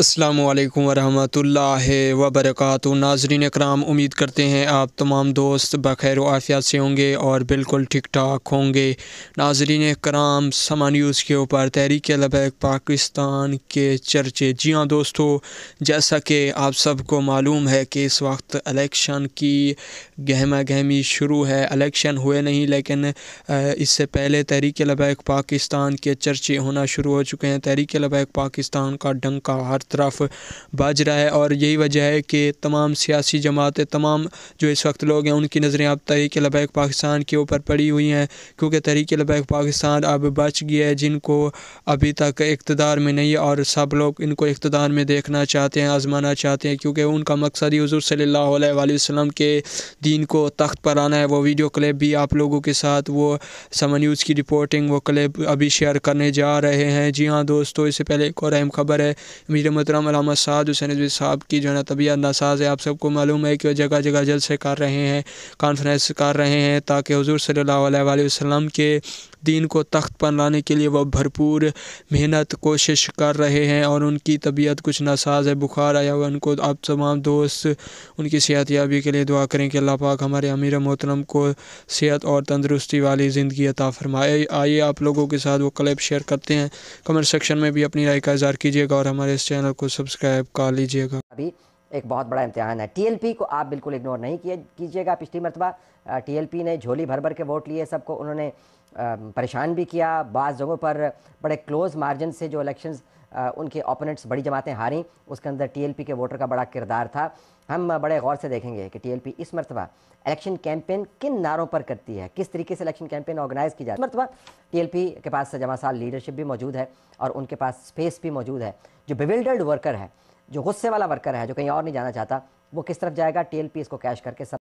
अल्लाम वरहमतुल्लाह वबरकत नाजरीन कराम उम्मीद करते हैं आप तमाम दोस्त बखैर आफियात से होंगे और बिल्कुल ठीक ठाक होंगे नाजरीन कराम समा न्यूज़ के ऊपर तहरीक लबैक पाकिस्तान के चर्चे जी हाँ दोस्तों जैसा कि आप सबको मालूम है कि इस वक्त इलेक्शन की गहमा गहमी शुरू है इलेक्शन हुए नहीं लेकिन इससे पहले तहरीक लबैक पाकिस्तान के चर्चे होना शुरू हो चुके हैं तहरीक लबैक पाकिस्तान का डंका हर हर तरफ बाज रहा है और यही वजह है कि तमाम सियासी जमातें तमाम जो इस वक्त लोग हैं उनकी नज़रें अब तहरीक लबैक पाकिस्तान के ऊपर पड़ी हुई हैं क्योंकि तहरीक लबैक पाकिस्तान अब बच गया है जिनको अभी तक इकतदार में नहीं और सब लोग इनको इकतदार में देखना चाहते हैं आजमाना चाहते हैं क्योंकि उनका मकसद ही हजूर सल्ला वसलम के दिन को तख्त पर आना है वो वीडियो क्लिप भी आप लोगों के साथ वो समा न्यूज़ की रिपोर्टिंग वो क्लिप अभी शेयर करने जा रहे हैं जी हाँ दोस्तों इससे पहले एक और अहम खबर है मीर मोहतरम अलामा साद हुसैन रजवी साहब की जो है ना तबीयत नासाज है आप सबको मालूम है कि वह जगह जगह जलसे कर रहे हैं कॉन्फ्रेंस कर रहे हैं ताकि हजूर सल्ला वसम के दीन को तख्त पर लाने के लिए वह भरपूर मेहनत कोशिश कर रहे हैं और उनकी तबीयत कुछ नासाज है बुखार आया हुआ उनको आप तमाम दोस्त उनकी सेहत याबी के लिए दुआ करें कि अल्लाह पाक हमारे अमीर मोहतरम को सेहत और तंदरुस्ती वाली ज़िंदगी अता फरमाए आइए आप लोगों के साथ वो क्लिप शेयर करते हैं कमेंट सेक्शन में भी अपनी राय का इजहार कीजिएगा और हमारे इस चैनल चैनल को सब्सक्राइब कर लीजिएगा अभी एक बहुत बड़ा इम्तहान है टीएलपी को आप बिल्कुल इग्नोर नहीं किए कीजिएगा पिछली मरतबा टीएलपी ने झोली भर भर के वोट लिए सबको उन्होंने परेशान भी किया बाज़ जगहों पर बड़े क्लोज मार्जिन से जो इलेक्शंस उनके ओपोनेंट्स बड़ी जमातें हारी उसके अंदर टीएलपी के वोटर का बड़ा किरदार था हम बड़े गौर से देखेंगे कि टीएलपी इस मरतबा इलेक्शन कैंपेन किन नारों पर करती है किस तरीके से इलेक्शन कैंपेन ऑर्गेनाइज की जाती है मरतबा टीएलपी के पास जमा साल लीडरशिप भी मौजूद है और उनके पास स्पेस भी मौजूद है जो बिविल्डर्ड वर्कर है जो गुस्से वाला वर्कर है जो कहीं और नहीं जाना चाहता वो किस तरफ जाएगा टी इसको कैश करके